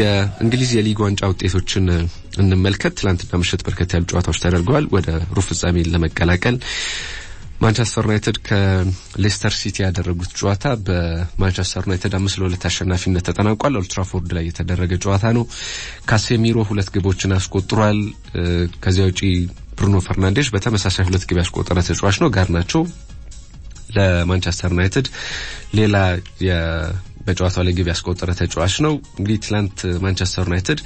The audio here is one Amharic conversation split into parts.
የእንግሊዝ የሊግ ዋንጫ ውጤቶችን እንመልከት። ትላንትና ምሽት በርከት ያሉ ጨዋታዎች ተደርገዋል። ወደ ሩብ ፍጻሜ ለመቀላቀል ማንቸስተር ዩናይትድ ከሌስተር ሲቲ ያደረጉት ጨዋታ በማንቸስተር ዩናይትድ አምስት ለሁለት አሸናፊነት ተጠናቋል። ኦልትራፎርድ ላይ የተደረገ ጨዋታ ነው። ካሴሚሮ ሁለት ግቦችን አስቆጥሯል። ከዚያ ውጪ ብሩኖ ፈርናንዴሽ በተመሳሳይ ሁለት ግብ ያስቆጠረ ተጫዋች ነው። ጋር ናቸው ለማንቸስተር ዩናይትድ ሌላ በጨዋታው ላይ ግብ ያስቆጠረ ተጫዋች ነው። እንግዲህ ትላንት ማንቸስተር ዩናይትድ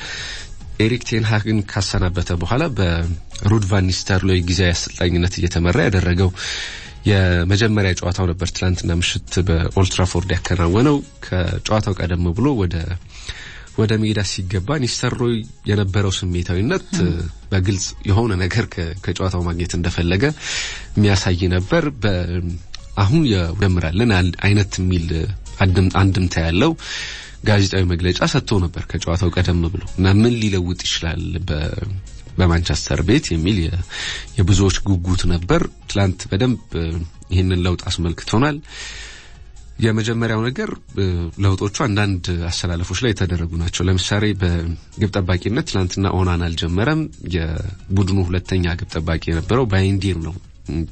ኤሪክ ቴንሃግን ካሰናበተ በኋላ በሩድ ቫኒስተር ኒስተርሎይ ጊዜያዊ አሰልጣኝነት እየተመራ ያደረገው የመጀመሪያ ጨዋታው ነበር። ትላንትና ምሽት በኦልትራፎርድ ያከናወነው ከጨዋታው ቀደም ብሎ ወደ ወደ ሜዳ ሲገባ ኒስተርሎይ የነበረው ስሜታዊነት በግልጽ የሆነ ነገር ከጨዋታው ማግኘት እንደፈለገ የሚያሳይ ነበር። አሁን የደምራለን አይነት የሚል አንድምታ ያለው ጋዜጣዊ መግለጫ ሰጥቶ ነበር ከጨዋታው ቀደም ብሎ እና ምን ሊለውጥ ይችላል በማንቸስተር ቤት የሚል የብዙዎች ጉጉት ነበር። ትላንት በደንብ ይህንን ለውጥ አስመልክቶናል። የመጀመሪያው ነገር ለውጦቹ አንዳንድ አሰላለፎች ላይ የተደረጉ ናቸው። ለምሳሌ በግብ ጠባቂነት ትላንትና ኦናን አልጀመረም። የቡድኑ ሁለተኛ ግብ ጠባቂ የነበረው ባይንዲር ነው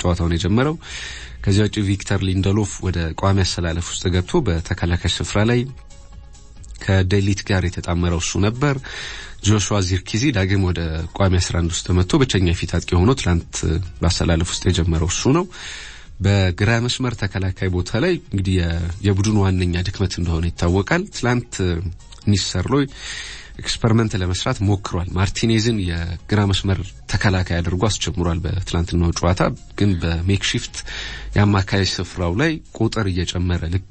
ጨዋታውን የጀመረው። ከዚያ ውጭ ቪክተር ሊንደሎፍ ወደ ቋሚ አሰላለፍ ውስጥ ገብቶ በተከላካይ ስፍራ ላይ ከደሊት ጋር የተጣመረው እሱ ነበር። ጆሹዋ ዚርኪዚ ዳግም ወደ ቋሚ 11 ውስጥ መጥቶ በቸኛ ፊት አጥቂ ሆኖ ትላንት በአሰላለፍ ውስጥ የጀመረው እሱ ነው። በግራ መስመር ተከላካይ ቦታ ላይ እንግዲህ የቡድኑ ዋነኛ ድክመት እንደሆነ ይታወቃል። ትላንት ኒስ ሰርሎይ ኤክስፐሪመንት ለመስራት ሞክሯል። ማርቲኔዝን የግራ መስመር ተከላካይ አድርጎ አስጀምሯል። በትላንትናው ጨዋታ ግን በሜክሺፍት የአማካይ ስፍራው ላይ ቁጥር እየጨመረ ልክ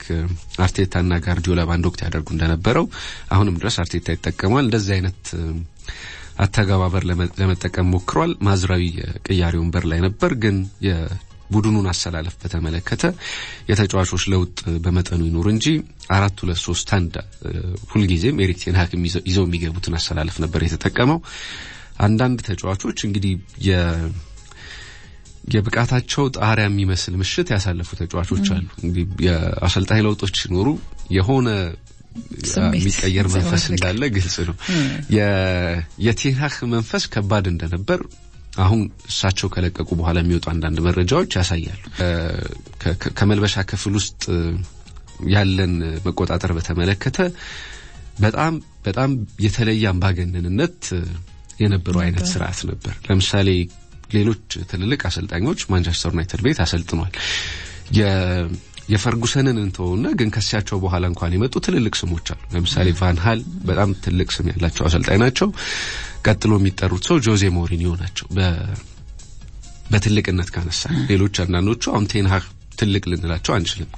አርቴታና ጋርዲዮላ በአንድ ወቅት ያደርጉ እንደነበረው አሁንም ድረስ አርቴታ ይጠቀማል። እንደዚህ አይነት አተገባበር ለመጠቀም ሞክሯል። ማዝራዊ የቅያሬ ወንበር ላይ ነበር፣ ግን ቡድኑን አሰላለፍ በተመለከተ የተጫዋቾች ለውጥ በመጠኑ ይኖር እንጂ አራት ሁለት ሶስት አንድ ሁልጊዜም ኤሪክ ቴንሀክ ይዘው የሚገቡትን አሰላለፍ ነበር የተጠቀመው። አንዳንድ ተጫዋቾች እንግዲህ የብቃታቸው ጣሪያ የሚመስል ምሽት ያሳለፉ ተጫዋቾች አሉ። እንግዲህ የአሰልጣኝ ለውጦች ሲኖሩ የሆነ የሚቀየር መንፈስ እንዳለ ግልጽ ነው። የቴንሀክ መንፈስ ከባድ እንደነበር አሁን እሳቸው ከለቀቁ በኋላ የሚወጡ አንዳንድ መረጃዎች ያሳያሉ። ከመልበሻ ክፍል ውስጥ ያለን መቆጣጠር በተመለከተ በጣም በጣም የተለየ አምባገነንነት የነበረው አይነት ስርዓት ነበር። ለምሳሌ ሌሎች ትልልቅ አሰልጣኞች ማንቸስተር ዩናይትድ ቤት አሰልጥኗል። የፈርጉሰንን እንተውና ግን ከሲያቸው በኋላ እንኳን የመጡ ትልልቅ ስሞች አሉ። ለምሳሌ ቫን በጣም ትልቅ ስም ያላቸው አሰልጣኝ ናቸው። ቀጥሎ የሚጠሩት ሰው ጆዜ ሞሪኒዮ ናቸው። በትልቅነት ካነሳ ሌሎች አንዳንዶቹ አሁን ቴንሃግ ትልቅ ልንላቸው አንችልም።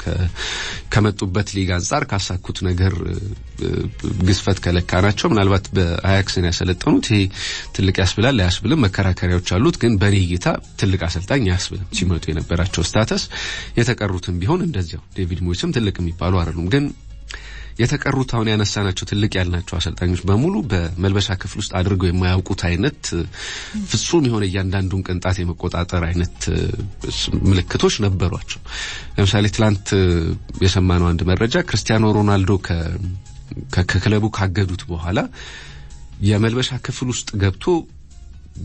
ከመጡበት ሊግ አንጻር ካሳኩት ነገር ግዝፈት ከለካ ናቸው። ምናልባት በአያክስን ያሰለጠኑት ይሄ ትልቅ ያስብላል አያስብልም መከራከሪያዎች አሉት። ግን በእኔ እይታ ትልቅ አሰልጣኝ አያስብልም። ሲመጡ የነበራቸው ስታተስ የተቀሩትም ቢሆን እንደዚያው ዴቪድ ሞይስም ትልቅ የሚባሉ አይደሉም ግን የተቀሩት አሁን ያነሳናቸው ትልቅ ያልናቸው አሰልጣኞች በሙሉ በመልበሻ ክፍል ውስጥ አድርገው የማያውቁት አይነት ፍጹም የሆነ እያንዳንዱን ቅንጣት የመቆጣጠር አይነት ምልክቶች ነበሯቸው። ለምሳሌ ትላንት የሰማነው አንድ መረጃ ክርስቲያኖ ሮናልዶ ከክለቡ ካገዱት በኋላ የመልበሻ ክፍል ውስጥ ገብቶ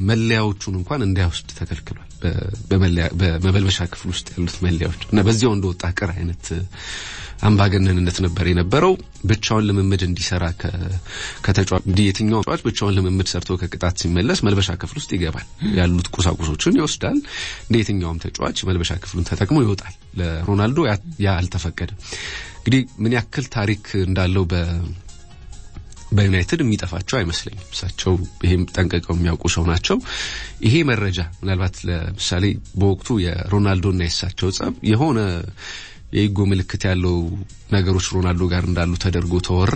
መለያዎቹን እንኳን እንዳይወስድ ተከልክሏል። በመልበሻ ክፍል ውስጥ ያሉት መለያዎች እና በዚያው እንደወጣ ቅር አይነት አምባገነንነት ነበር የነበረው። ብቻውን ልምምድ እንዲሰራ ከተጫዋች የትኛው ተጫዋች ብቻውን ልምምድ ሰርቶ ከቅጣት ሲመለስ መልበሻ ክፍል ውስጥ ይገባል። ያሉት ቁሳቁሶችን ይወስዳል። እንደ የትኛውም ተጫዋች መልበሻ ክፍሉን ተጠቅሞ ይወጣል። ለሮናልዶ ያ አልተፈቀደም። እንግዲህ ምን ያክል ታሪክ እንዳለው በ በዩናይትድ የሚጠፋቸው አይመስለኝም። እሳቸው ይሄም ጠንቀቀው የሚያውቁ ሰው ናቸው። ይሄ መረጃ ምናልባት ለምሳሌ በወቅቱ የሮናልዶና የሳቸው ጸብ የሆነ የኢጎ ምልክት ያለው ነገሮች ሮናልዶ ጋር እንዳሉ ተደርጎ ተወራ።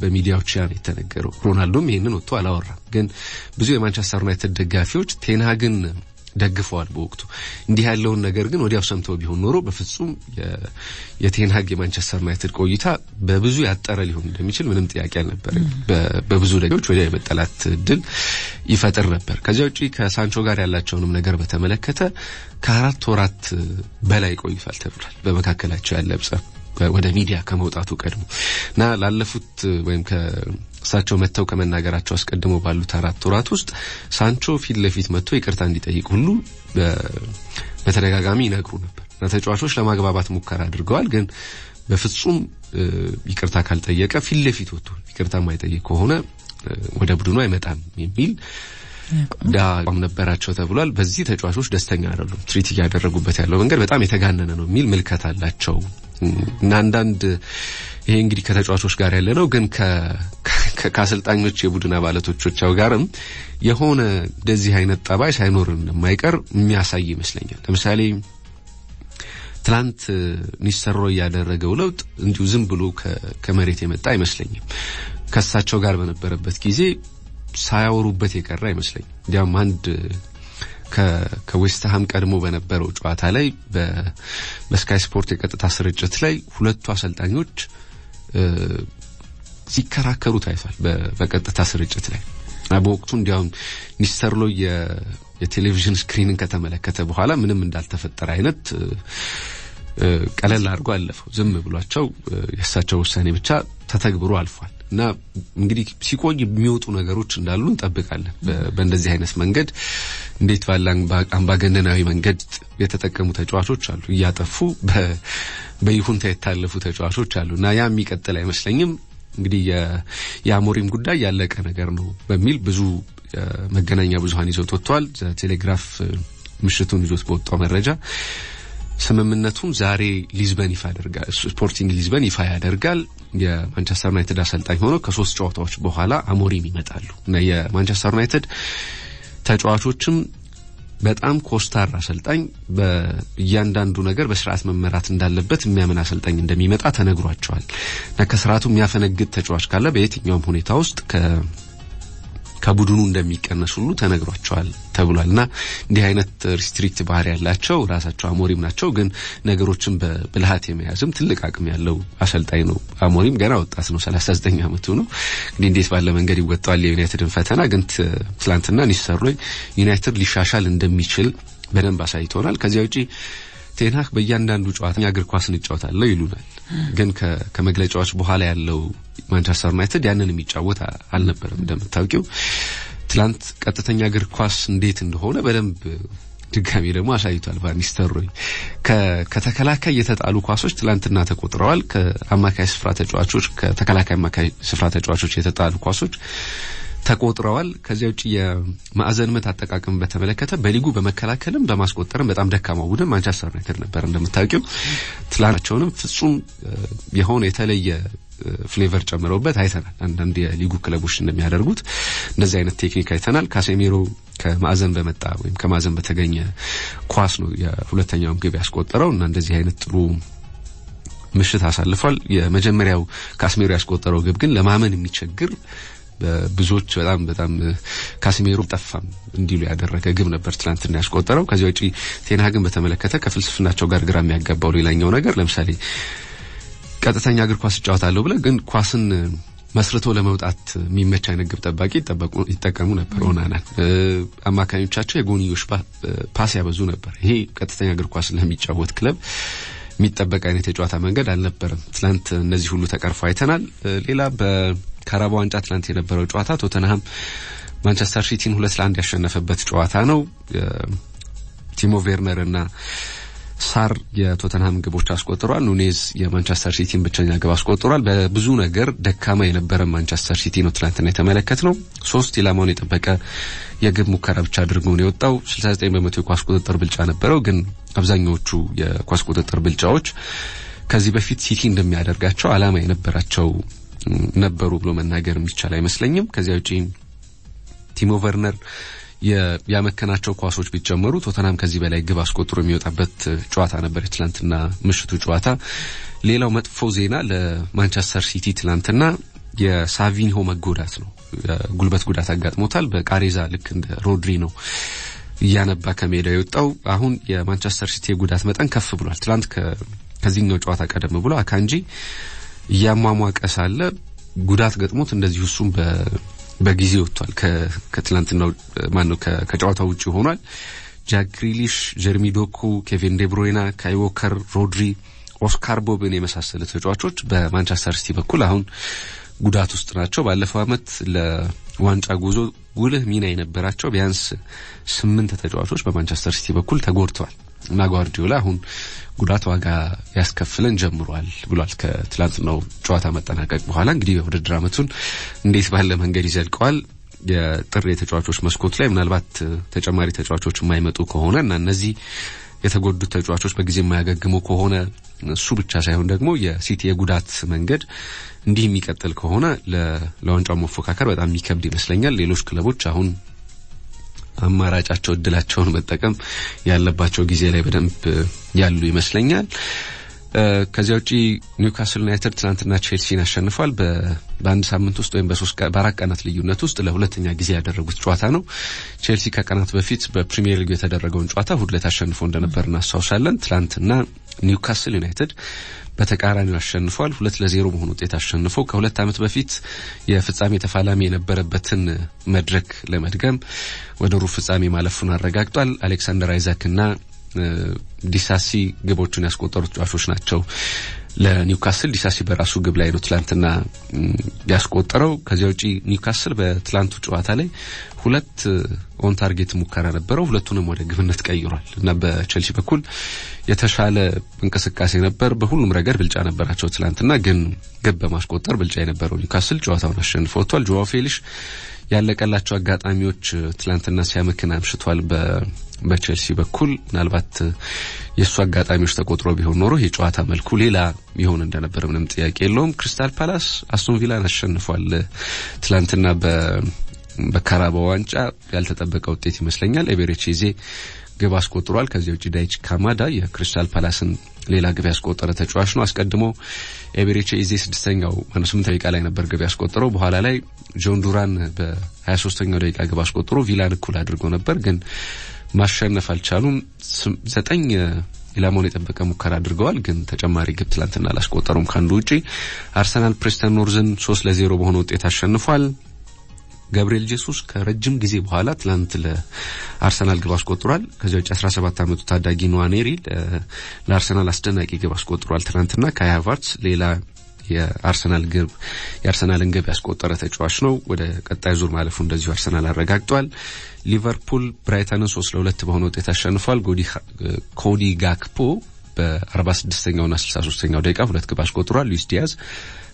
በሚዲያዎች ያን የተነገረው ሮናልዶም ይህንን ወጥቶ አላወራም። ግን ብዙ የማንቸስተር ዩናይትድ ደጋፊዎች ቴንሃግን ደግፈዋል በወቅቱ። እንዲህ ያለውን ነገር ግን ወዲያው ሰምተው ቢሆን ኖሮ በፍጹም የቴንሃግ የማንቸስተር ማይትድ ቆይታ በብዙ ያጠረ ሊሆን እንደሚችል ምንም ጥያቄ አልነበረ። በብዙ ደቂቃዎች ወዲያ የመጠላት እድል ይፈጥር ነበር። ከዚያ ውጪ ከሳንቾ ጋር ያላቸውንም ነገር በተመለከተ ከአራት ወራት በላይ ቆይቷል ተብሏል በመካከላቸው ያለ ብጸ ወደ ሚዲያ ከመውጣቱ ቀድሞ እና ላለፉት ወይም እሳቸው መጥተው ከመናገራቸው አስቀድሞ ባሉት አራት ወራት ውስጥ ሳንቾ ፊት ለፊት መጥቶ ይቅርታ እንዲጠይቅ ሁሉ በተደጋጋሚ ይነግሩ ነበር እና ተጫዋቾች ለማግባባት ሙከራ አድርገዋል። ግን በፍጹም ይቅርታ ካልጠየቀ ፊት ለፊት ወጥቶ ይቅርታ የማይጠይቅ ከሆነ ወደ ቡድኑ አይመጣም የሚል ዳም ነበራቸው ተብሏል። በዚህ ተጫዋቾች ደስተኛ አይደሉም። ትሪት እያደረጉበት ያለው መንገድ በጣም የተጋነነ ነው የሚል ምልከት አላቸው። እና አንዳንድ ይሄ እንግዲህ ከተጫዋቾች ጋር ያለ ነው፣ ግን ከአሰልጣኞች የቡድን አባላቶቻቸው ጋርም የሆነ እንደዚህ አይነት ጠባይ ሳይኖር እንደማይቀር የሚያሳይ ይመስለኛል። ለምሳሌ ትላንት ኒስተሮይ ያደረገው ለውጥ እንዲሁ ዝም ብሎ ከመሬት የመጣ አይመስለኝም። ከእሳቸው ጋር በነበረበት ጊዜ ሳያወሩበት የቀረ አይመስለኝም። እንዲያውም አንድ ከዌስትሃም ቀድሞ በነበረው ጨዋታ ላይ በስካይ ስፖርት የቀጥታ ስርጭት ላይ ሁለቱ አሰልጣኞች ሲከራከሩ ታይቷል። በቀጥታ ስርጭት ላይ በወቅቱ እንዲያውም ሎ የቴሌቪዥን ስክሪንን ከተመለከተ በኋላ ምንም እንዳልተፈጠረ አይነት ቀለል አድርጎ አለፈው። ዝም ብሏቸው የእሳቸው ውሳኔ ብቻ ተተግብሮ አልፏል። እና እንግዲህ ሲቆይ የሚወጡ ነገሮች እንዳሉ እንጠብቃለን። በእንደዚህ አይነት መንገድ እንዴት ባለ አምባገነናዊ መንገድ የተጠቀሙ ተጫዋቾች አሉ፣ እያጠፉ በይሁንታ የታለፉ ተጫዋቾች አሉ እና ያ የሚቀጥል አይመስለኝም። እንግዲህ የአሞሪም ጉዳይ ያለቀ ነገር ነው በሚል ብዙ መገናኛ ብዙሀን ይዞት ወጥተዋል። ቴሌግራፍ ምሽቱን ይዞት በወጣው መረጃ ስምምነቱን ዛሬ ሊዝበን ይፋ ያደርጋል። ስፖርቲንግ ሊዝበን ይፋ ያደርጋል። የማንቸስተር ዩናይትድ አሰልጣኝ ሆነው ከሶስት ጨዋታዎች በኋላ አሞሪም ይመጣሉ እና የማንቸስተር ዩናይትድ ተጫዋቾችም በጣም ኮስታር አሰልጣኝ በእያንዳንዱ ነገር በስርዓት መመራት እንዳለበት የሚያምን አሰልጣኝ እንደሚመጣ ተነግሯቸዋል እና ከስርዓቱ የሚያፈነግጥ ተጫዋች ካለ በየትኛውም ሁኔታ ውስጥ ከቡድኑ እንደሚቀነስ ሁሉ ተነግሯቸዋል ተብሏል እና እንዲህ አይነት ሪስትሪክት ባህሪ ያላቸው ራሳቸው አሞሪም ናቸው። ግን ነገሮችን በብልሃት የመያዝም ትልቅ አቅም ያለው አሰልጣኝ ነው። አሞሪም ገና ወጣት ነው፣ ዘጠኝ ዓመቱ ነው። እንግዲህ እንዴት ባለ መንገድ ይወጣዋል የዩናይትድን ፈተና። ግን ትላንትና ኒስተር ዩናይትድ ሊሻሻል እንደሚችል በደንብ አሳይቶናል። ከዚያ ውጪ ቴንሃክ በእያንዳንዱ ጨዋታ እኛ እግር ኳስ እንጫወታለሁ ይሉናል፣ ግን ከመግለጫዎች በኋላ ያለው ማንቸስተር ዩናይትድ ያንን የሚጫወት አልነበረም። እንደምታውቂው ትላንት ቀጥተኛ እግር ኳስ እንዴት እንደሆነ በደንብ ድጋሚ ደግሞ አሳይቷል። ሮይ ከተከላካይ የተጣሉ ኳሶች ትላንትና ተቆጥረዋል። ከአማካይ ስፍራ ተጫዋቾች ከተከላካይ አማካይ ስፍራ ተጫዋቾች የተጣሉ ኳሶች ተቆጥረዋል። ከዚያ ውጭ የማዕዘን ምት አጠቃቀም በተመለከተ በሊጉ በመከላከልም በማስቆጠርም በጣም ደካማ ቡድን ማንቸስተር ዩናይትድ ነበር። እንደምታውቂው ትላናቸውንም ፍጹም የሆነ የተለየ ፍሌቨር ጨምረውበት አይተናል። አንዳንድ የሊጉ ክለቦች እንደሚያደርጉት እንደዚህ አይነት ቴክኒክ አይተናል። ካሴሚሮ ከማዕዘን በመጣ ወይም ከማዕዘን በተገኘ ኳስ ነው የሁለተኛውም ግብ ያስቆጠረው እና እንደዚህ አይነት ጥሩ ምሽት አሳልፏል። የመጀመሪያው ካስሜሮ ያስቆጠረው ግብ ግን ለማመን የሚቸግር ብዙዎች በጣም በጣም ካሲሜሮ ጠፋም እንዲሉ ያደረገ ግብ ነበር ትናንትና ያስቆጠረው። ከዚህ ውጪ ቴንሃግን በተመለከተ ከፍልስፍናቸው ጋር ግራ የሚያጋባው ሌላኛው ነገር ለምሳሌ ቀጥተኛ እግር ኳስ እጫወታለሁ ብለ ግን ኳስን መስርቶ ለመውጣት የሚመች አይነት ግብ ጠባቂ ይጠቀሙ ነበር። ኦናናን አማካኞቻቸው የጎንዮሽ ፓስ ያበዙ ነበር። ይሄ ቀጥተኛ እግር ኳስ ለሚጫወት ክለብ የሚጠበቅ አይነት የጨዋታ መንገድ አልነበረም። ትላንት እነዚህ ሁሉ ተቀርፎ አይተናል። ሌላ ከአረባ ዋንጫ ትናንት የነበረው ጨዋታ ቶተንሃም ማንቸስተር ሲቲን ሁለት ለአንድ ያሸነፈበት ጨዋታ ነው። ቲሞ ቬርነር እና ሳር የቶተንሃም ግቦች አስቆጥሯል። ኑኔዝ የማንቸስተር ሲቲን ብቸኛ ግብ አስቆጥሯል። በብዙ ነገር ደካማ የነበረ ማንቸስተር ሲቲ ነው ትናንትና የተመለከት ነው። ሶስት ኢላማውን የጠበቀ የግብ ሙከራ ብቻ አድርጎ ነው የወጣው። 69 በመቶ የኳስ ቁጥጥር ብልጫ ነበረው። ግን አብዛኛዎቹ የኳስ ቁጥጥር ብልጫዎች ከዚህ በፊት ሲቲ እንደሚያደርጋቸው አላማ የነበራቸው ነበሩ ብሎ መናገር የሚቻል አይመስለኝም። ከዚያ ውጪ ቲሞ ቨርነር ያመከናቸው ኳሶች ቢጨመሩ ቶተናም ከዚህ በላይ ግብ አስቆጥሮ የሚወጣበት ጨዋታ ነበር የትላንትና ምሽቱ ጨዋታ። ሌላው መጥፎ ዜና ለማንቸስተር ሲቲ ትላንትና የሳቪንሆ መጎዳት ነው። ጉልበት ጉዳት አጋጥሞታል። በቃሬዛ ልክ እንደ ሮድሪ ነው እያነባ ከሜዳ የወጣው። አሁን የማንቸስተር ሲቲ የጉዳት መጠን ከፍ ብሏል። ትላንት ከዚህኛው ጨዋታ ቀደም ብሎ አካንጂ እያሟሟቀ ሳለ ጉዳት ገጥሞት እንደዚህ እሱም በጊዜ ወጥቷል። ከትላንትናው ማነው ከጨዋታው ውጭ ሆኗል። ጃክ ግሪሊሽ፣ ጀርሚ ዶኩ፣ ኬቪን ዴብሮይና፣ ካይዎከር፣ ሮድሪ፣ ኦስካር ቦብን የመሳሰሉ ተጫዋቾች በማንቸስተር ሲቲ በኩል አሁን ጉዳት ውስጥ ናቸው። ባለፈው ዓመት ለዋንጫ ጉዞ ጉልህ ሚና የነበራቸው ቢያንስ ስምንት ተጫዋቾች በማንቸስተር ሲቲ በኩል ተጎድተዋል እና ጓርዲዮላ አሁን ጉዳት ዋጋ ያስከፍለን ጀምሯል ብሏል። ከትላንትናው ጨዋታ መጠናቀቅ በኋላ እንግዲህ የውድድር ዓመቱን እንዴት ባለ መንገድ ይዘልቀዋል የጥር የተጫዋቾች መስኮት ላይ ምናልባት ተጨማሪ ተጫዋቾች የማይመጡ ከሆነ እና እነዚህ የተጎዱት ተጫዋቾች በጊዜ የማያገግሙ ከሆነ እሱ ብቻ ሳይሆን ደግሞ የሲቲ የጉዳት መንገድ እንዲህ የሚቀጥል ከሆነ ለዋንጫው መፎካከር በጣም የሚከብድ ይመስለኛል። ሌሎች ክለቦች አሁን አማራጫቸው እድላቸውን መጠቀም ያለባቸው ጊዜ ላይ በደንብ ያሉ ይመስለኛል። ከዚያ ውጪ ኒውካስል ዩናይትድ ትናንትና ቼልሲን አሸንፏል። በአንድ ሳምንት ውስጥ ወይም በአራት ቀናት ልዩነት ውስጥ ለሁለተኛ ጊዜ ያደረጉት ጨዋታ ነው። ቼልሲ ከቀናት በፊት በፕሪሚየር ሊግ የተደረገውን ጨዋታ ሁለት አሸንፎ እንደነበር እናስታውሳለን። ትናንትና ኒውካስል ዩናይትድ በተቃራኒው አሸንፏል። ሁለት ለዜሮ በሆነ ውጤት አሸንፎ ከሁለት ዓመት በፊት የፍጻሜ ተፋላሚ የነበረበትን መድረክ ለመድገም ወደ ሩብ ፍጻሜ ማለፉን አረጋግጧል። አሌክሳንደር አይዛክና ዲሳሲ ግቦቹን ያስቆጠሩት ተጫዋቾች ናቸው። ለኒውካስል ዲሳሲ በራሱ ግብ ላይ ነው ትላንትና ያስቆጠረው። ከዚያ ውጪ ኒውካስል በትላንቱ ጨዋታ ላይ ሁለት ኦን ታርጌት ሙከራ ነበረው፣ ሁለቱንም ወደ ግብነት ቀይሯል እና በቸልሲ በኩል የተሻለ እንቅስቃሴ ነበር። በሁሉም ረገድ ብልጫ ነበራቸው። ትላንትና ግን ግብ በማስቆጠር ብልጫ የነበረው ኒውካስል ጨዋታውን አሸንፎ ወጥቷል። ጆዋ ፌሊሽ ያለቀላቸው አጋጣሚዎች ትላንትና ሲያመክን አምሽቷል። በቼልሲ በኩል ምናልባት የእሱ አጋጣሚዎች ተቆጥሮ ቢሆን ኖሮ የጨዋታ መልኩ ሌላ ይሆን እንደነበረ ምንም ጥያቄ የለውም። ክሪስታል ፓላስ አስቶን ቪላን አሸንፏል ትላንትና በ በካራባ ዋንጫ ያልተጠበቀ ውጤት ይመስለኛል። ኤቤሬቺ ግብ አስቆጥሯል። ከዚህ ውጭ ዳይች ካማዳ የክሪስታል ፓላስን ሌላ ግብ ያስቆጠረ ተጫዋች ነው። አስቀድሞ ኤቤሬቺ ኢዜ ስድስተኛው ስምንተኛ ደቂቃ ላይ ነበር ግብ ያስቆጠረው። በኋላ ላይ ጆን ዱራን በ23ኛው ደቂቃ ግብ አስቆጥሮ ቪላን እኩል አድርጎ ነበር፣ ግን ማሸነፍ አልቻሉም። ዘጠኝ ኢላማውን የጠበቀ ሙከራ አድርገዋል፣ ግን ተጨማሪ ግብ ትላንትና አላስቆጠሩም። ከአንዱ ውጪ አርሰናል ፕሬስተን ኖርዝን ሶስት ለዜሮ በሆነ ውጤት አሸንፏል። ገብርኤል ጄሱስ ከረጅም ጊዜ በኋላ ትላንት ለአርሰናል ግብ አስቆጥሯል። ከዚያ ውጭ 17 ዓመቱ ታዳጊ ኗኔሪ ለአርሰናል አስደናቂ ግብ አስቆጥሯል። ትናንትና ካይ ሃቨርትዝ ሌላ የአርሰናል ግብ የአርሰናልን ግብ ያስቆጠረ ተጫዋች ነው። ወደ ቀጣይ ዙር ማለፉ እንደዚሁ አርሰናል አረጋግጧል። ሊቨርፑል ብራይተንን ሶስት ለሁለት በሆነ ውጤት አሸንፏል። ኮዲ ጋክፖ በ46ኛውና 63ኛው ደቂቃ ሁለት ግብ አስቆጥሯል። ሉዊስ ዲያዝ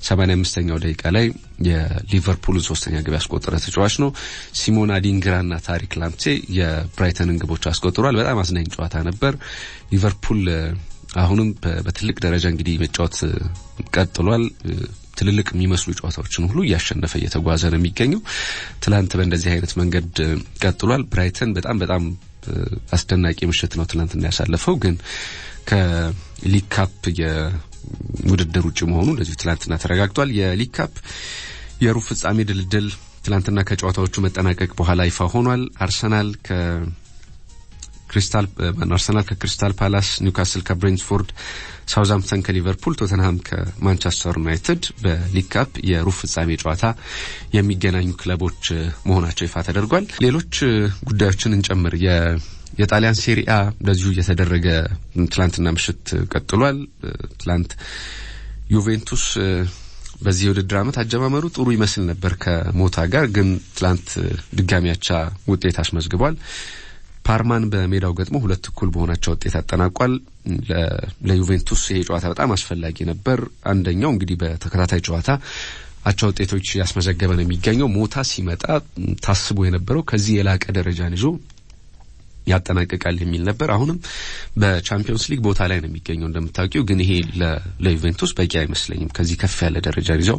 85ኛው ደቂቃ ላይ የሊቨርፑልን ሶስተኛ ግብ ያስቆጠረ ተጫዋች ነው። ሲሞና ዲንግራና ታሪክ ላምቴ የብራይተንን ግቦች አስቆጥሯል። በጣም አዝናኝ ጨዋታ ነበር። ሊቨርፑል አሁንም በትልቅ ደረጃ እንግዲህ መጫወት ቀጥሏል። ትልልቅ የሚመስሉ ጨዋታዎችን ሁሉ እያሸነፈ እየተጓዘ ነው የሚገኘው። ትላንት በእንደዚህ አይነት መንገድ ቀጥሏል። ብራይተን በጣም በጣም አስደናቂ ምሽት ነው ትላንት እንዳያሳለፈው ግን ከሊካፕ የውድድር ውጭ መሆኑ እንደዚሁ ትላንትና ተረጋግጧል። የሊካፕ የሩብ ፍጻሜ ድልድል ትላንትና ከጨዋታዎቹ መጠናቀቅ በኋላ ይፋ ሆኗል። አርሰናል ከ ክሪስታል አርሰናል ከክሪስታል ፓላስ፣ ኒውካስል ከብሬንትፎርድ፣ ሳውዝሃምፕተን ከሊቨርፑል፣ ቶተንሃም ከማንቸስተር ዩናይትድ በሊግ ካፕ የሩብ ፍጻሜ ጨዋታ የሚገናኙ ክለቦች መሆናቸው ይፋ ተደርጓል። ሌሎች ጉዳዮችን እንጨምር። የጣሊያን ሴሪአ እንደዚሁ እየተደረገ ትላንትና ምሽት ቀጥሏል። ትላንት ዩቬንቱስ በዚህ የውድድር አመት አጀማመሩ ጥሩ ይመስል ነበር ከሞታ ጋር ግን ትላንት ድጋሚ ውጤት አስመዝግቧል። ፓርማን በሜዳው ገጥሞ ሁለት እኩል በሆናቸው ውጤት አጠናቋል። ለዩቬንቱስ ይሄ ጨዋታ በጣም አስፈላጊ ነበር። አንደኛው እንግዲህ በተከታታይ ጨዋታ አቻ ውጤቶች ያስመዘገበ ነው የሚገኘው። ሞታ ሲመጣ ታስቦ የነበረው ከዚህ የላቀ ደረጃን ይዞ ያጠናቅቃል የሚል ነበር። አሁንም በቻምፒዮንስ ሊግ ቦታ ላይ ነው የሚገኘው እንደምታውቂው። ግን ይሄ ለዩቬንቱስ በቂ አይመስለኝም። ከዚህ ከፍ ያለ ደረጃ ይዘው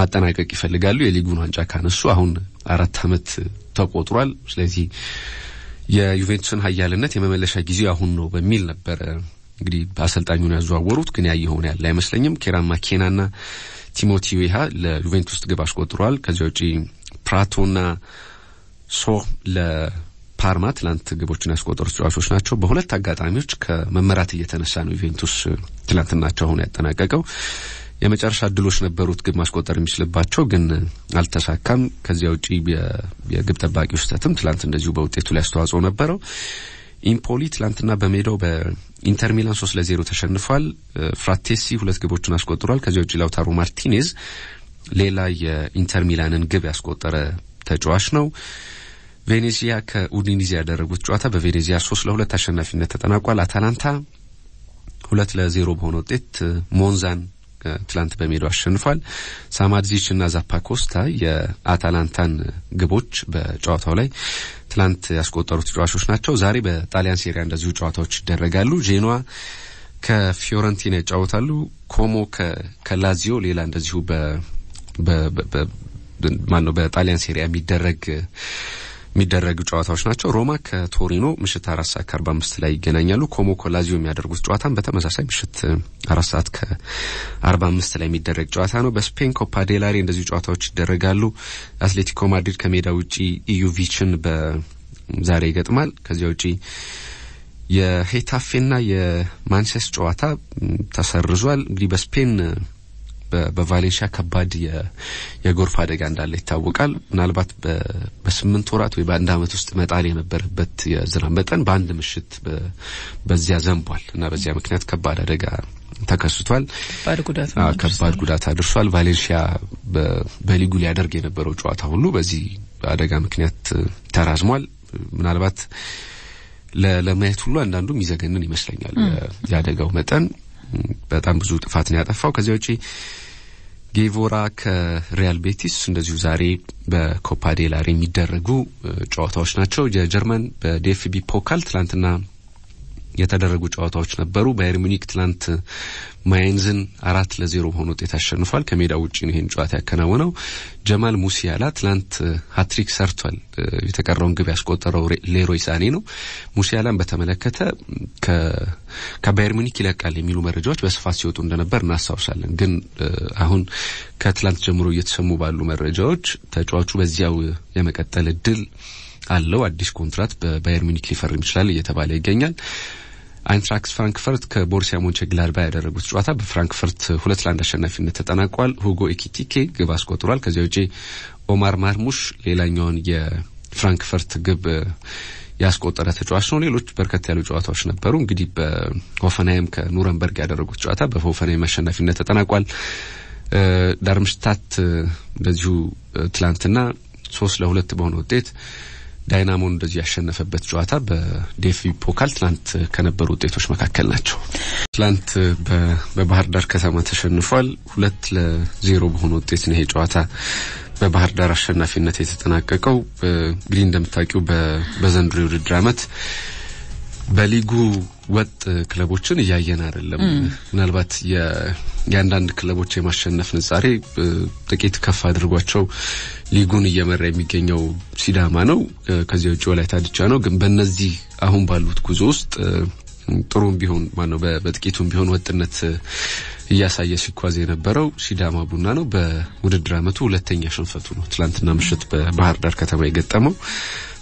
ማጠናቀቅ ይፈልጋሉ። የሊጉን ዋንጫ ካነሱ አሁን አራት አመት ተቆጥሯል። ስለዚህ የዩቬንቱስን ኃያልነት የመመለሻ ጊዜ አሁን ነው በሚል ነበረ እንግዲህ በአሰልጣኙን ያዘዋወሩት። ግን ያየሆነ ያለ አይመስለኝም። ኬራን ማኬናና ቲሞቲ ዊሃ ለዩቬንቱስ ግብ አስቆጥረዋል። ከዚያ ውጪ ፕራቶና ሶ ፓርማ ትላንት ግቦችን ያስቆጠሩ ተጫዋቾች ናቸው። በሁለት አጋጣሚዎች ከመመራት እየተነሳ ነው ዩቬንቱስ ትላንትናቸው አሁን ያጠናቀቀው። የመጨረሻ እድሎች ነበሩት ግብ ማስቆጠር የሚችልባቸው ግን አልተሳካም። ከዚያ ውጪ የግብ ጠባቂ ስህተትም ትላንት እንደዚሁ በውጤቱ ላይ አስተዋጽኦ ነበረው። ኢምፖሊ ትላንትና በሜዳው በኢንተር ሚላን ሶስት ለዜሮ ተሸንፏል። ፍራቴሲ ሁለት ግቦችን አስቆጥሯል። ከዚያ ውጪ ላውታሮ ማርቲኔዝ ሌላ የኢንተር ሚላንን ግብ ያስቆጠረ ተጫዋች ነው። ቬኔዚያ ከኡዲኒዝ ያደረጉት ጨዋታ በቬኔዚያ ሶስት ለሁለት አሸናፊነት ተጠናቋል። አታላንታ ሁለት ለዜሮ በሆነ ውጤት ሞንዛን ትላንት በሜዳው አሸንፏል። ሳማድዚች እና ዛፓኮስታ የአታላንታን ግቦች በጨዋታው ላይ ትላንት ያስቆጠሩት ተጫዋቾች ናቸው። ዛሬ በጣሊያን ሴሪያ እንደዚሁ ጨዋታዎች ይደረጋሉ። ጄኖዋ ከፊዮረንቲና ይጫወታሉ። ኮሞ ከላዚዮ ሌላ እንደዚሁ በ ማን ነው በጣሊያን ሴሪያ የሚደረግ የሚደረጉ ጨዋታዎች ናቸው። ሮማ ከቶሪኖ ምሽት አራት ሰዓት ከአርባ አምስት ላይ ይገናኛሉ። ኮሞ ከላዚዮ የሚያደርጉት ጨዋታም በተመሳሳይ ምሽት አራት ሰዓት ከአርባ አምስት ላይ የሚደረግ ጨዋታ ነው። በስፔን ኮፓ ዴላሬ እንደዚሁ ጨዋታዎች ይደረጋሉ። አትሌቲኮ ማድሪድ ከሜዳ ውጪ ኢዩቪችን በዛሬ ይገጥማል። ከዚያ ውጪ የሄታፌና የማንቸስ ጨዋታ ተሰርዟል። እንግዲህ በስፔን በቫሌንሺያ ከባድ የጎርፍ አደጋ እንዳለ ይታወቃል። ምናልባት በስምንት ወራት ወይ በአንድ አመት ውስጥ መጣል የነበረበት የዝናብ መጠን በአንድ ምሽት በዚያ ዘንቧል እና በዚያ ምክንያት ከባድ አደጋ ተከስቷል። ከባድ ጉዳት አድርሷል። ቫሌንሺያ በሊጉ ሊያደርግ የነበረው ጨዋታ ሁሉ በዚህ አደጋ ምክንያት ተራዝሟል። ምናልባት ለማየት ሁሉ አንዳንዱ ይዘገንን ይመስለኛል የአደጋው መጠን በጣም ብዙ ጥፋት ነው ያጠፋው። ከዚያ ውጪ ጌቮራ ከሪያል ቤቲስ እንደዚሁ ዛሬ በኮፓ ዴላር የሚደረጉ ጨዋታዎች ናቸው። የጀርመን በዴፍቢ ፖካል ትላንትና የተደረጉ ጨዋታዎች ነበሩ። ባየር ሙኒክ ትናንት ማይንዝን አራት ለዜሮ በሆነ ውጤት አሸንፏል። ከሜዳ ውጭ ነው ይህን ጨዋታ ያከናወነው። ጀማል ሙሲያላ ትናንት ሀትሪክ ሰርቷል። የተቀረውን ግብ ያስቆጠረው ሌሮይ ሳኔ ነው። ሙሲያላን በተመለከተ ከባየር ሙኒክ ይለቃል የሚሉ መረጃዎች በስፋት ሲወጡ እንደነበር እናስታውሳለን። ግን አሁን ከትላንት ጀምሮ እየተሰሙ ባሉ መረጃዎች ተጫዋቹ በዚያው የመቀጠል እድል አለው። አዲስ ኮንትራት በባየር ሙኒክ ሊፈርም ይችላል እየተባለ ይገኛል። አይንትራክስ ፍራንክፈርት ከቦርሲያ ሞንቼ ግላድባ ያደረጉት ጨዋታ በፍራንክፈርት ሁለት ለአንድ አሸናፊነት ተጠናቋል። ሁጎ ኤኪቲኬ ግብ አስቆጥሯል። ከዚያ ውጪ ኦማር ማርሙሽ ሌላኛውን የፍራንክፈርት ግብ ያስቆጠረ ተጫዋች ነው። ሌሎች በርከት ያሉ ጨዋታዎች ነበሩ። እንግዲህ በሆፈናይም ከኑረንበርግ ያደረጉት ጨዋታ በሆፈናይም አሸናፊነት ተጠናቋል። ዳርምሽታት እንደዚሁ ትላንትና ሶስት ለሁለት በሆነ ውጤት ዳይናሞን እንደዚህ ያሸነፈበት ጨዋታ በዴፊ ፖካል ትላንት ከነበሩ ውጤቶች መካከል ናቸው። ትላንት በባህር ዳር ከተማ ተሸንፏል። ሁለት ለዜሮ በሆነ ውጤት ነው ይሄ ጨዋታ በባህር ዳር አሸናፊነት የተጠናቀቀው። እንግዲህ እንደምታውቂው በዘንድሮ የውድድር አመት በሊጉ ወጥ ክለቦችን እያየን አይደለም። ምናልባት የአንዳንድ ክለቦች የማሸነፍ ንጻሬ ጥቂት ከፍ አድርጓቸው ሊጉን እየመራ የሚገኘው ሲዳማ ነው። ከዚያ ውጭ ወላይታ ድቻ ነው። ግን በእነዚህ አሁን ባሉት ጉዞ ውስጥ ጥሩም ቢሆን ማነው በጥቂቱም ቢሆን ወጥነት እያሳየ ሲጓዝ የነበረው ሲዳማ ቡና ነው። በውድድር ዓመቱ ሁለተኛ ሽንፈቱ ነው። ትላንትና ምሽት በባህር ዳር ከተማ የገጠመው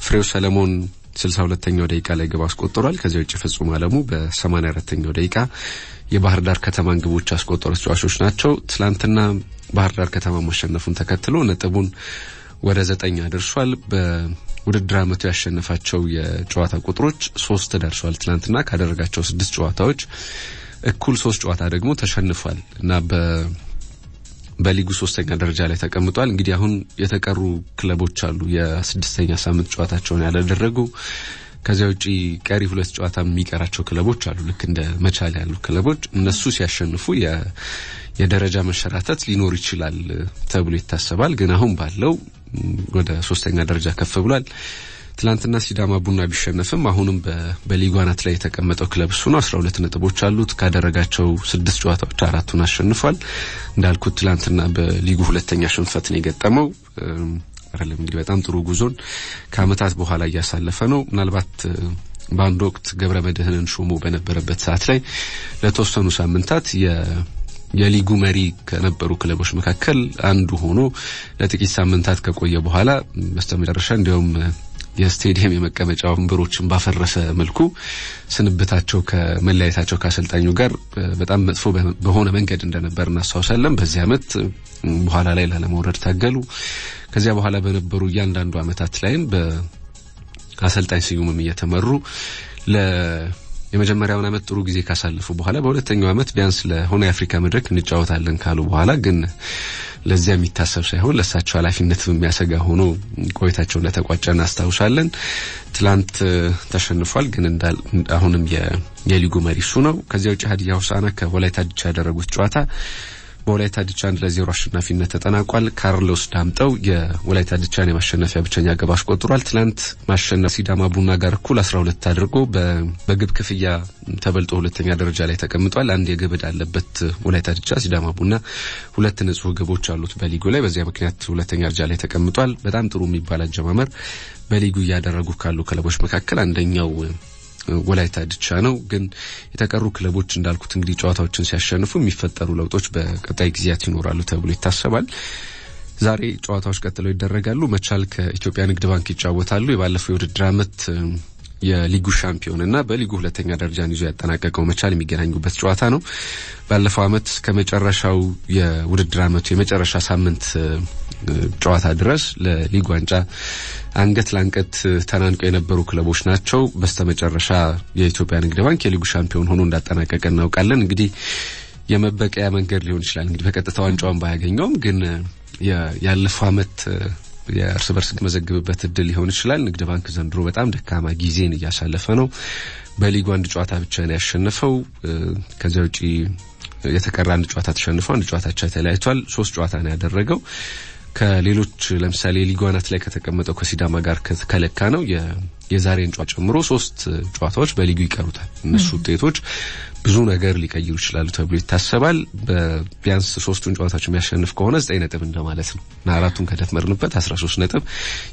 ፍሬው ሰለሞን ስልሳ ሁለተኛው ደቂቃ ላይ ግብ አስቆጥሯል። ከዚያ ውጭ ፍጹም አለሙ በሰማኒያ አራተኛው ደቂቃ የባህር ዳር ከተማን ግቦች ያስቆጠሩ ተጫዋቾች ናቸው። ትላንትና ባህር ዳር ከተማ ማሸነፉን ተከትሎ ነጥቡን ወደ ዘጠኝ አድርሷል። በውድድር አመቱ ያሸነፋቸው የጨዋታ ቁጥሮች ሶስት ደርሷል። ትላንትና ካደረጋቸው ስድስት ጨዋታዎች እኩል ሶስት ጨዋታ ደግሞ ተሸንፏል እና በሊጉ ሶስተኛ ደረጃ ላይ ተቀምጧል። እንግዲህ አሁን የተቀሩ ክለቦች አሉ የስድስተኛ ሳምንት ጨዋታቸውን ያላደረጉ። ከዚያ ውጪ ቀሪ ሁለት ጨዋታ የሚቀራቸው ክለቦች አሉ። ልክ እንደ መቻል ያሉ ክለቦች እነሱ ሲያሸንፉ የደረጃ መሸራተት ሊኖር ይችላል ተብሎ ይታሰባል። ግን አሁን ባለው ወደ ሶስተኛ ደረጃ ከፍ ብሏል። ትላንትና ሲዳማ ቡና ቢሸነፍም አሁንም በሊጉ አናት ላይ የተቀመጠው ክለብ እሱ ነው። አስራ ሁለት ነጥቦች አሉት። ካደረጋቸው ስድስት ጨዋታዎች አራቱን አሸንፏል። እንዳልኩት ትላንትና በሊጉ ሁለተኛ ሽንፈት ነው የገጠመው። አይደለም እንግዲህ በጣም ጥሩ ጉዞን ከአመታት በኋላ እያሳለፈ ነው። ምናልባት በአንድ ወቅት ገብረ መድህንን ሾሞ በነበረበት ሰዓት ላይ ለተወሰኑ ሳምንታት የሊጉ መሪ ከነበሩ ክለቦች መካከል አንዱ ሆኖ ለጥቂት ሳምንታት ከቆየ በኋላ በስተመጨረሻ እንዲያውም የስቴዲየም የመቀመጫ ወንበሮችን ባፈረሰ መልኩ ስንብታቸው ከመለያየታቸው ከአሰልጣኙ ጋር በጣም መጥፎ በሆነ መንገድ እንደነበር እናስታውሳለን። በዚህ አመት በኋላ ላይ ላለመውረድ ታገሉ። ከዚያ በኋላ በነበሩ እያንዳንዱ አመታት ላይም በአሰልጣኝ ስዩምም እየተመሩ የመጀመሪያውን አመት ጥሩ ጊዜ ካሳለፉ በኋላ በሁለተኛው አመት ቢያንስ ለሆነ የአፍሪካ መድረክ እንጫወታለን ካሉ በኋላ ግን ለዚያ የሚታሰብ ሳይሆን ለእሳቸው ኃላፊነት የሚያሰጋ ሆኖ ቆይታቸው እንደተቋጨ እናስታውሳለን። ትላንት ተሸንፏል፣ ግን አሁንም የሊጉ መሪ እሱ ነው። ከዚያ ውጭ ሀዲያ ሆሳዕና ከወላይታ ዲቻ ያደረጉት ጨዋታ በወላይታ ዲቻን ለዜሮ አሸናፊነት ተጠናቋል። ካርሎስ ዳምጠው የወላይታ ዲቻን የማሸነፊያ ብቸኛ ግብ አስቆጥሯል። ትላንት ማሸነፍ ሲዳማ ቡና ጋር እኩል ሁለት አድርጎ በግብ ክፍያ ተበልጦ ሁለተኛ ደረጃ ላይ ተቀምጧል። አንድ የግብ ዕዳ አለበት ወላይታ ዲቻ። ሲዳማ ቡና ሁለት ንጹህ ግቦች አሉት በሊጉ ላይ። በዚያ ምክንያት ሁለተኛ ደረጃ ላይ ተቀምጧል። በጣም ጥሩ የሚባል አጀማመር በሊጉ እያደረጉ ካሉ ክለቦች መካከል አንደኛው ወላይታ ድቻ ነው። ግን የተቀሩ ክለቦች እንዳልኩት እንግዲህ ጨዋታዎችን ሲያሸንፉ የሚፈጠሩ ለውጦች በቀጣይ ጊዜያት ይኖራሉ ተብሎ ይታሰባል። ዛሬ ጨዋታዎች ቀጥለው ይደረጋሉ። መቻል ከኢትዮጵያ ንግድ ባንክ ይጫወታሉ። የባለፈው የውድድር ዓመት የሊጉ ሻምፒዮን እና በሊጉ ሁለተኛ ደረጃን ይዞ ያጠናቀቀው መቻል የሚገናኙበት ጨዋታ ነው። ባለፈው ዓመት እስከ መጨረሻው የውድድር ዓመቱ የመጨረሻ ሳምንት ጨዋታ ድረስ ለሊግ ዋንጫ አንገት ለአንገት ተናንቀው የነበሩ ክለቦች ናቸው። በስተመጨረሻ የኢትዮጵያ ንግድ ባንክ የሊጉ ሻምፒዮን ሆኖ እንዳጠናቀቀ እናውቃለን። እንግዲህ የመበቀያ መንገድ ሊሆን ይችላል። እንግዲህ በቀጥታ ዋንጫውን ባያገኘውም ግን ያለፈው አመት የእርስ በርስ የተመዘግብበት እድል ሊሆን ይችላል። ንግድ ባንክ ዘንድሮ በጣም ደካማ ጊዜን እያሳለፈ ነው። በሊጉ አንድ ጨዋታ ብቻ ነው ያሸነፈው። ከዚያ ውጪ የተቀራ አንድ ጨዋታ ተሸንፎ አንድ ጨዋታቻ ተለያይቷል። ሶስት ጨዋታ ነው ያደረገው። ከሌሎች ለምሳሌ ሊጉ አናት ላይ ከተቀመጠው ከሲዳማ ጋር ከለካ ነው የዛሬን ጨዋታ ጨምሮ ሶስት ጨዋታዎች በሊጉ ይቀሩታል። እነሱ ውጤቶች ብዙ ነገር ሊቀይሩ ይችላሉ ተብሎ ይታሰባል። ቢያንስ ሶስቱን ጨዋታዎች የሚያሸንፍ ከሆነ ዘጠኝ ነጥብ እንደማለት ነው እና አራቱን ከደመርንበት አስራ ሶስት ነጥብ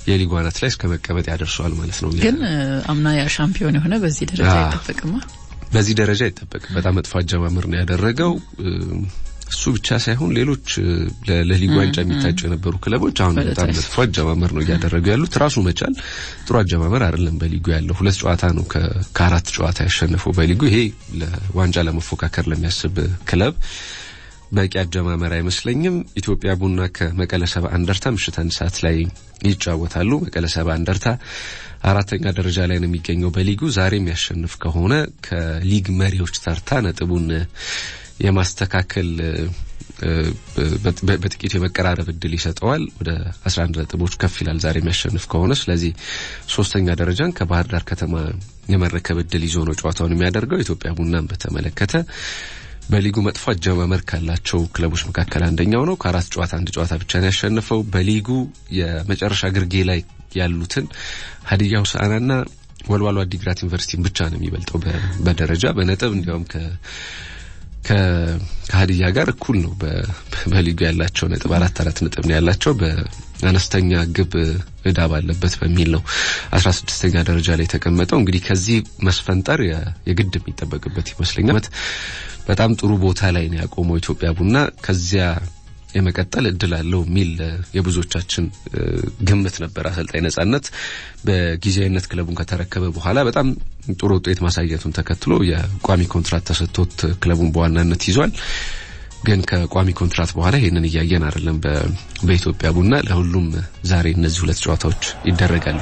የሊጉ አናት ላይ እስከ መቀመጥ ያደርሰዋል ማለት ነው። ግን አምና ያ ሻምፒዮን የሆነ በዚህ ደረጃ አይጠበቅማ። በዚህ ደረጃ አይጠበቅም። በጣም መጥፎ አጀማመር ነው ያደረገው። እሱ ብቻ ሳይሆን ሌሎች ለሊግ ዋንጫ የሚታጩ የነበሩ ክለቦች አሁን በጣም መጥፎ አጀማመር ነው እያደረጉ ያሉት። ራሱ መቻል ጥሩ አጀማመር አይደለም በሊጉ ያለው። ሁለት ጨዋታ ነው ከአራት ጨዋታ ያሸነፈው በሊጉ። ይሄ ለዋንጫ ለመፎካከር ለሚያስብ ክለብ በቂ አጀማመር አይመስለኝም። ኢትዮጵያ ቡና ከመቀለ ሰባ አንደርታ ምሽት አንድ ሰዓት ላይ ይጫወታሉ። መቀለ ሰባ አንደርታ አራተኛ ደረጃ ላይ ነው የሚገኘው በሊጉ። ዛሬ የሚያሸንፍ ከሆነ ከሊግ መሪዎች ተርታ ነጥቡን የማስተካከል በጥቂቱ የመቀራረብ እድል ይሰጠዋል። ወደ 11 ነጥቦች ከፍ ይላል ዛሬ የሚያሸንፍ ከሆነ። ስለዚህ ሶስተኛ ደረጃን ከባህር ዳር ከተማ የመረከብ እድል ይዞ ነው ጨዋታውን የሚያደርገው። ኢትዮጵያ ቡናን በተመለከተ በሊጉ መጥፎ አጀማመር ካላቸው ክለቦች መካከል አንደኛው ነው። ከአራት ጨዋታ አንድ ጨዋታ ብቻ ነው ያሸነፈው። በሊጉ የመጨረሻ ግርጌ ላይ ያሉትን ሀዲያ ሆሳዕናና ወልዋሎ አዲግራት ዩኒቨርሲቲን ብቻ ነው የሚበልጠው በደረጃ በነጥብ እንዲያውም ከሀዲያ ጋር እኩል ነው በሊጉ ያላቸው ነጥብ አራት አራት ነጥብ ነው ያላቸው በአነስተኛ ግብ እዳ ባለበት በሚል ነው አስራ ስድስተኛ ደረጃ ላይ የተቀመጠው። እንግዲህ ከዚህ መስፈንጠር የግድ የሚጠበቅበት ይመስለኛል። በጣም ጥሩ ቦታ ላይ ነው ያቆመው ኢትዮጵያ ቡና ከዚያ የመቀጠል እድል አለው የሚል የብዙዎቻችን ግምት ነበር። አሰልጣኝ ነጻነት በጊዜያዊነት ክለቡን ከተረከበ በኋላ በጣም ጥሩ ውጤት ማሳየቱን ተከትሎ የቋሚ ኮንትራት ተሰጥቶት ክለቡን በዋናነት ይዟል። ግን ከቋሚ ኮንትራት በኋላ ይህንን እያየን አይደለም። በኢትዮጵያ ቡና ለሁሉም ዛሬ እነዚህ ሁለት ጨዋታዎች ይደረጋሉ።